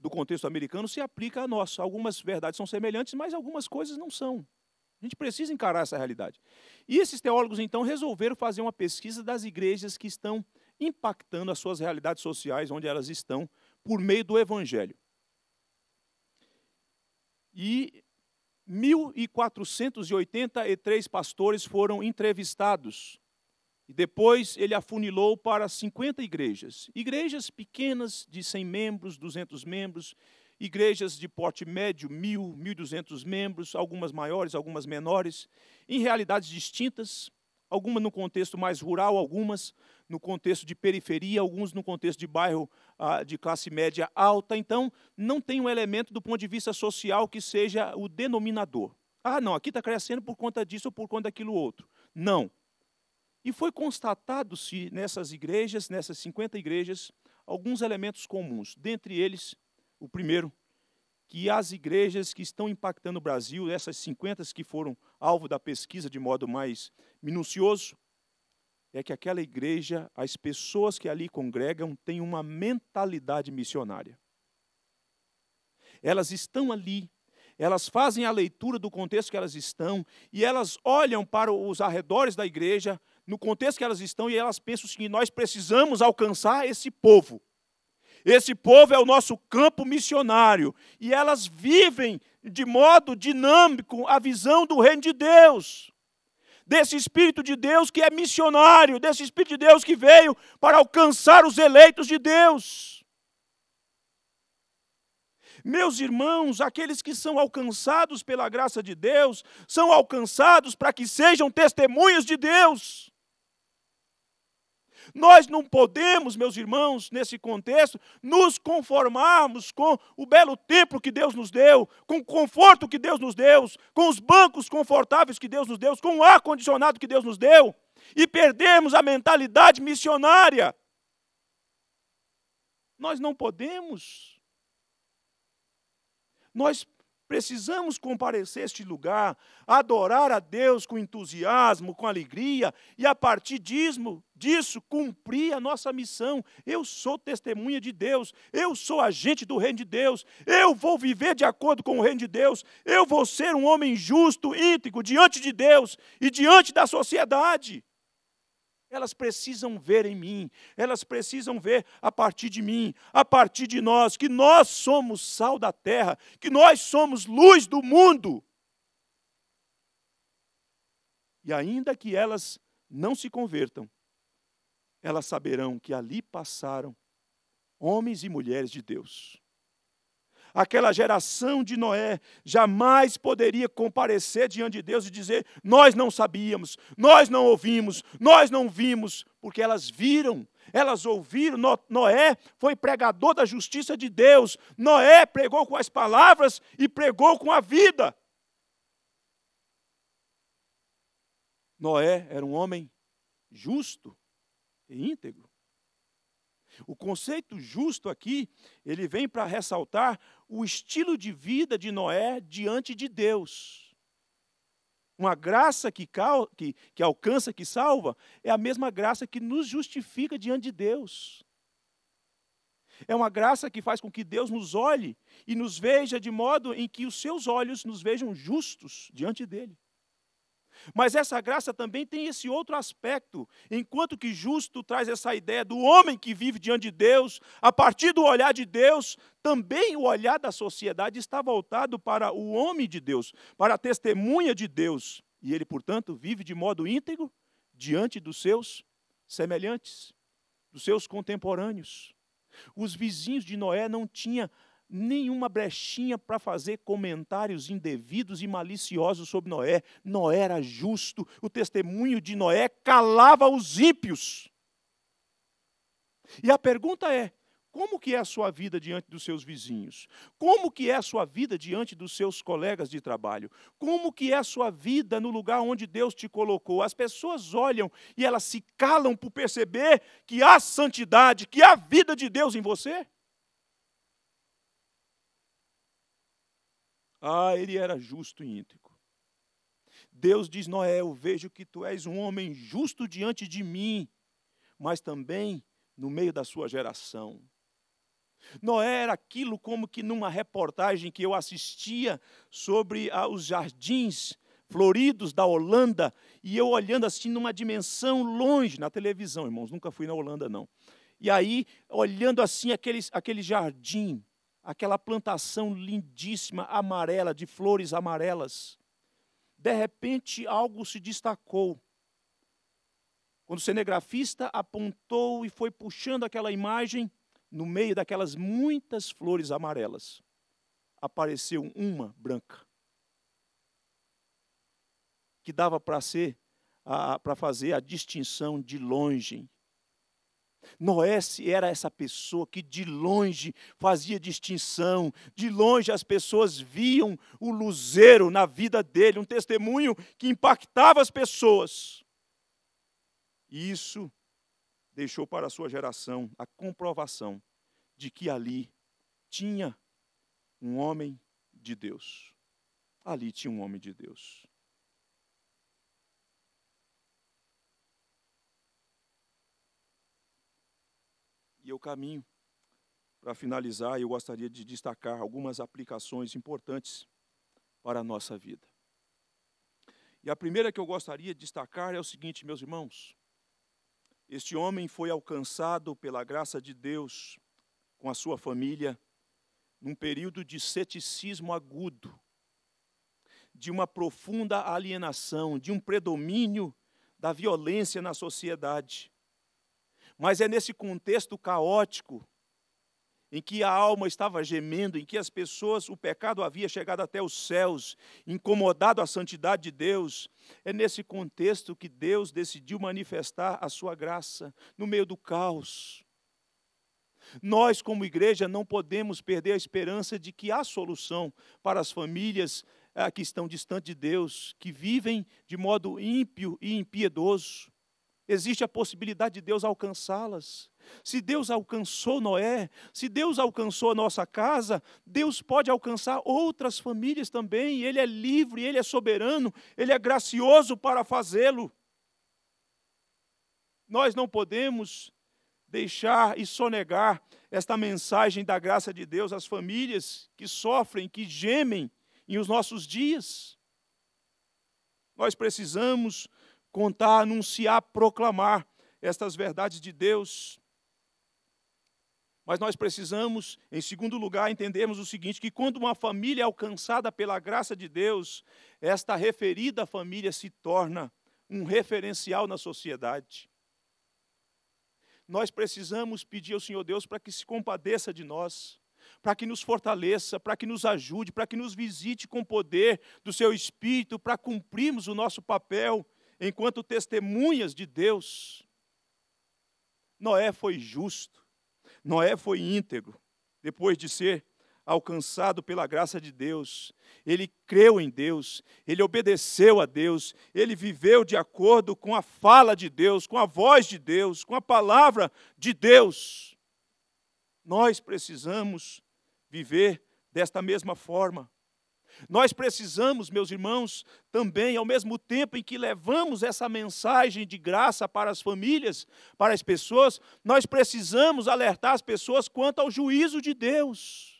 Speaker 1: do contexto americano se aplica a nós. Algumas verdades são semelhantes, mas algumas coisas não são. A gente precisa encarar essa realidade. E esses teólogos, então, resolveram fazer uma pesquisa das igrejas que estão impactando as suas realidades sociais, onde elas estão, por meio do Evangelho. E 1.483 pastores foram entrevistados. E depois ele afunilou para 50 igrejas. Igrejas pequenas, de 100 membros, 200 membros, igrejas de porte médio, mil, mil duzentos membros, algumas maiores, algumas menores, em realidades distintas, algumas no contexto mais rural, algumas no contexto de periferia, alguns no contexto de bairro ah, de classe média alta. Então, não tem um elemento do ponto de vista social que seja o denominador. Ah, não, aqui está crescendo por conta disso ou por conta daquilo outro. Não. E foi constatado-se nessas igrejas, nessas 50 igrejas, alguns elementos comuns. Dentre eles, o primeiro, que as igrejas que estão impactando o Brasil, essas 50 que foram alvo da pesquisa de modo mais minucioso, é que aquela igreja, as pessoas que ali congregam, têm uma mentalidade missionária. Elas estão ali, elas fazem a leitura do contexto que elas estão, e elas olham para os arredores da igreja, no contexto que elas estão, e elas pensam que nós precisamos alcançar esse povo. Esse povo é o nosso campo missionário e elas vivem de modo dinâmico a visão do reino de Deus. Desse Espírito de Deus que é missionário, desse Espírito de Deus que veio para alcançar os eleitos de Deus. Meus irmãos, aqueles que são alcançados pela graça de Deus, são alcançados para que sejam testemunhas de Deus. Nós não podemos, meus irmãos, nesse contexto, nos conformarmos com o belo templo que Deus nos deu, com o conforto que Deus nos deu, com os bancos confortáveis que Deus nos deu, com o ar-condicionado que Deus nos deu, e perdermos a mentalidade missionária. Nós não podemos. Nós Precisamos comparecer a este lugar, adorar a Deus com entusiasmo, com alegria, e a partir disso, disso cumprir a nossa missão. Eu sou testemunha de Deus, eu sou agente do reino de Deus, eu vou viver de acordo com o reino de Deus, eu vou ser um homem justo, íntegro, diante de Deus e diante da sociedade. Elas precisam ver em mim, elas precisam ver a partir de mim, a partir de nós, que nós somos sal da terra, que nós somos luz do mundo. E ainda que elas não se convertam, elas saberão que ali passaram homens e mulheres de Deus aquela geração de Noé jamais poderia comparecer diante de Deus e dizer: Nós não sabíamos, nós não ouvimos, nós não vimos, porque elas viram. Elas ouviram, Noé foi pregador da justiça de Deus. Noé pregou com as palavras e pregou com a vida. Noé era um homem justo e íntegro. O conceito justo aqui, ele vem para ressaltar o estilo de vida de Noé diante de Deus. Uma graça que, cal, que, que alcança, que salva, é a mesma graça que nos justifica diante de Deus. É uma graça que faz com que Deus nos olhe e nos veja de modo em que os seus olhos nos vejam justos diante dele. Mas essa graça também tem esse outro aspecto. Enquanto que justo traz essa ideia do homem que vive diante de Deus, a partir do olhar de Deus, também o olhar da sociedade está voltado para o homem de Deus, para a testemunha de Deus. E ele, portanto, vive de modo íntegro diante dos seus semelhantes, dos seus contemporâneos. Os vizinhos de Noé não tinham nenhuma brechinha para fazer comentários indevidos e maliciosos sobre Noé. Noé era justo, o testemunho de Noé calava os ímpios. E a pergunta é: como que é a sua vida diante dos seus vizinhos? Como que é a sua vida diante dos seus colegas de trabalho? Como que é a sua vida no lugar onde Deus te colocou? As pessoas olham e elas se calam por perceber que há santidade, que há vida de Deus em você? Ah, ele era justo e íntegro. Deus diz: Noé, eu vejo que tu és um homem justo diante de mim, mas também no meio da sua geração. Noé era aquilo como que numa reportagem que eu assistia sobre ah, os jardins floridos da Holanda, e eu olhando assim numa dimensão longe na televisão, irmãos, nunca fui na Holanda não. E aí, olhando assim aquele, aquele jardim, aquela plantação lindíssima, amarela, de flores amarelas. De repente, algo se destacou. Quando o cinegrafista apontou e foi puxando aquela imagem, no meio daquelas muitas flores amarelas, apareceu uma branca, que dava para ser para fazer a distinção de longe Noé era essa pessoa que de longe fazia distinção, de longe as pessoas viam o luzeiro na vida dele, um testemunho que impactava as pessoas. E isso deixou para a sua geração a comprovação de que ali tinha um homem de Deus. Ali tinha um homem de Deus. e eu caminho. Para finalizar, eu gostaria de destacar algumas aplicações importantes para a nossa vida. E a primeira que eu gostaria de destacar é o seguinte, meus irmãos: este homem foi alcançado pela graça de Deus com a sua família num período de ceticismo agudo, de uma profunda alienação, de um predomínio da violência na sociedade, mas é nesse contexto caótico em que a alma estava gemendo, em que as pessoas, o pecado havia chegado até os céus, incomodado a santidade de Deus. É nesse contexto que Deus decidiu manifestar a sua graça no meio do caos. Nós, como igreja, não podemos perder a esperança de que há solução para as famílias eh, que estão distantes de Deus, que vivem de modo ímpio e impiedoso existe a possibilidade de Deus alcançá-las. Se Deus alcançou Noé, se Deus alcançou a nossa casa, Deus pode alcançar outras famílias também. Ele é livre, ele é soberano, ele é gracioso para fazê-lo. Nós não podemos deixar e sonegar esta mensagem da graça de Deus às famílias que sofrem, que gemem em os nossos dias. Nós precisamos contar, anunciar, proclamar estas verdades de Deus. Mas nós precisamos, em segundo lugar, entendermos o seguinte: que quando uma família é alcançada pela graça de Deus, esta referida família se torna um referencial na sociedade. Nós precisamos pedir ao Senhor Deus para que se compadeça de nós, para que nos fortaleça, para que nos ajude, para que nos visite com o poder do seu espírito, para cumprirmos o nosso papel enquanto testemunhas de Deus. Noé foi justo, Noé foi íntegro, depois de ser alcançado pela graça de Deus. Ele creu em Deus, ele obedeceu a Deus, ele viveu de acordo com a fala de Deus, com a voz de Deus, com a palavra de Deus. Nós precisamos viver desta mesma forma. Nós precisamos, meus irmãos, também, ao mesmo tempo em que levamos essa mensagem de graça para as famílias, para as pessoas, nós precisamos alertar as pessoas quanto ao juízo de Deus.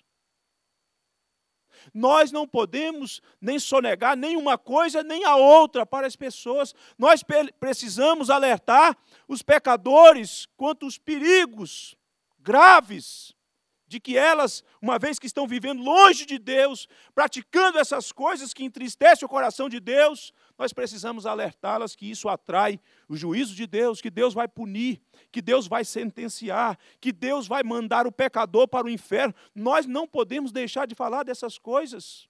Speaker 1: Nós não podemos nem sonegar nenhuma coisa nem a outra para as pessoas. Nós precisamos alertar os pecadores quanto aos perigos graves de que elas, uma vez que estão vivendo longe de Deus, praticando essas coisas que entristecem o coração de Deus, nós precisamos alertá-las que isso atrai o juízo de Deus, que Deus vai punir, que Deus vai sentenciar, que Deus vai mandar o pecador para o inferno. Nós não podemos deixar de falar dessas coisas,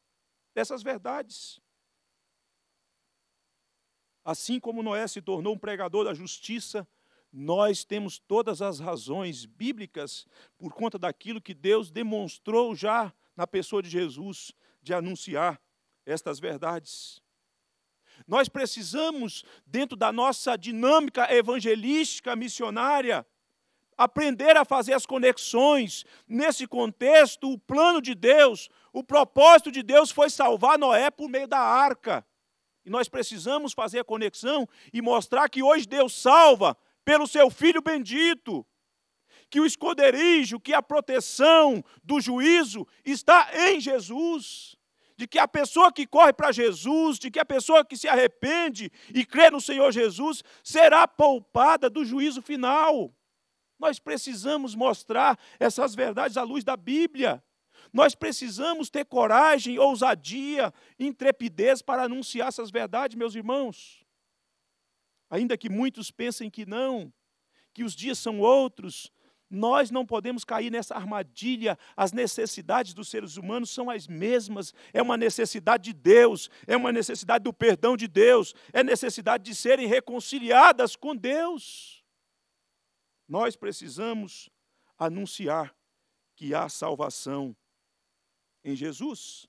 Speaker 1: dessas verdades. Assim como Noé se tornou um pregador da justiça, nós temos todas as razões bíblicas por conta daquilo que Deus demonstrou já na pessoa de Jesus de anunciar estas verdades. Nós precisamos, dentro da nossa dinâmica evangelística missionária, aprender a fazer as conexões. Nesse contexto, o plano de Deus, o propósito de Deus foi salvar Noé por meio da arca. E nós precisamos fazer a conexão e mostrar que hoje Deus salva pelo seu filho bendito, que o esconderijo, que a proteção do juízo está em Jesus. De que a pessoa que corre para Jesus, de que a pessoa que se arrepende e crê no Senhor Jesus, será poupada do juízo final. Nós precisamos mostrar essas verdades à luz da Bíblia. Nós precisamos ter coragem, ousadia, intrepidez para anunciar essas verdades, meus irmãos. Ainda que muitos pensem que não, que os dias são outros, nós não podemos cair nessa armadilha. As necessidades dos seres humanos são as mesmas. É uma necessidade de Deus, é uma necessidade do perdão de Deus, é necessidade de serem reconciliadas com Deus. Nós precisamos anunciar que há salvação em Jesus.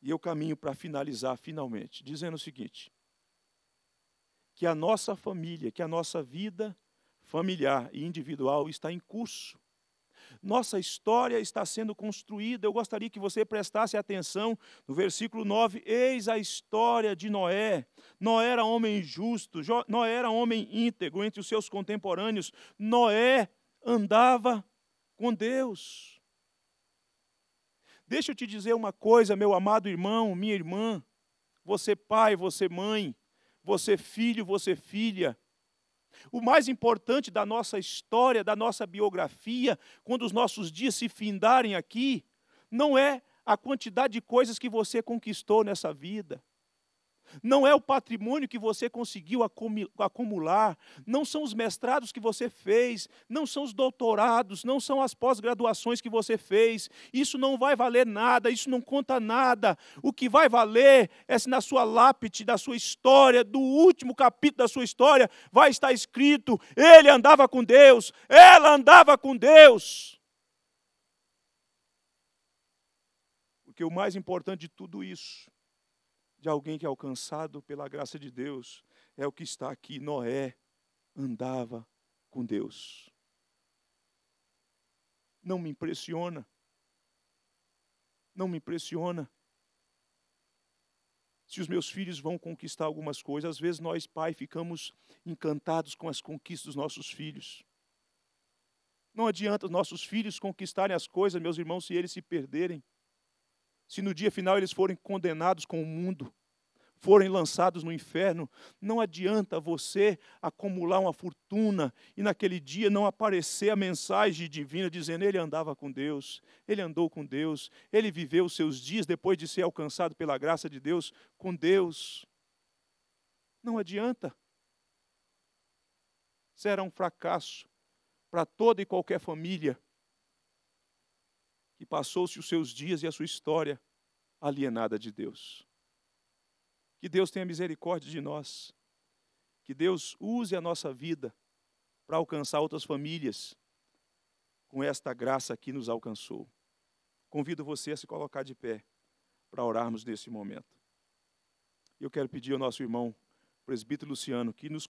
Speaker 1: E eu caminho para finalizar, finalmente, dizendo o seguinte: que a nossa família, que a nossa vida familiar e individual está em curso. Nossa história está sendo construída. Eu gostaria que você prestasse atenção no versículo 9. Eis a história de Noé. Noé era homem justo, Noé era homem íntegro entre os seus contemporâneos. Noé andava com Deus. Deixa eu te dizer uma coisa, meu amado irmão, minha irmã, você pai, você mãe, você filho, você filha. O mais importante da nossa história, da nossa biografia, quando os nossos dias se findarem aqui, não é a quantidade de coisas que você conquistou nessa vida não é o patrimônio que você conseguiu acumular, não são os mestrados que você fez, não são os doutorados, não são as pós-graduações que você fez. Isso não vai valer nada, isso não conta nada. O que vai valer é se na sua lápide, da sua história, do último capítulo da sua história, vai estar escrito: ele andava com Deus, ela andava com Deus. Porque o mais importante de tudo isso de alguém que é alcançado pela graça de Deus. É o que está aqui. Noé andava com Deus. Não me impressiona. Não me impressiona. Se os meus filhos vão conquistar algumas coisas, às vezes nós, pai, ficamos encantados com as conquistas dos nossos filhos. Não adianta os nossos filhos conquistarem as coisas, meus irmãos, se eles se perderem se no dia final eles forem condenados com o mundo, forem lançados no inferno, não adianta você acumular uma fortuna e naquele dia não aparecer a mensagem divina dizendo: ele andava com Deus, ele andou com Deus, ele viveu os seus dias depois de ser alcançado pela graça de Deus com Deus. Não adianta. Será um fracasso para toda e qualquer família que passou-se os seus dias e a sua história alienada de Deus. Que Deus tenha misericórdia de nós. Que Deus use a nossa vida para alcançar outras famílias com esta graça que nos alcançou. Convido você a se colocar de pé para orarmos nesse momento. Eu quero pedir ao nosso irmão presbítero Luciano que nos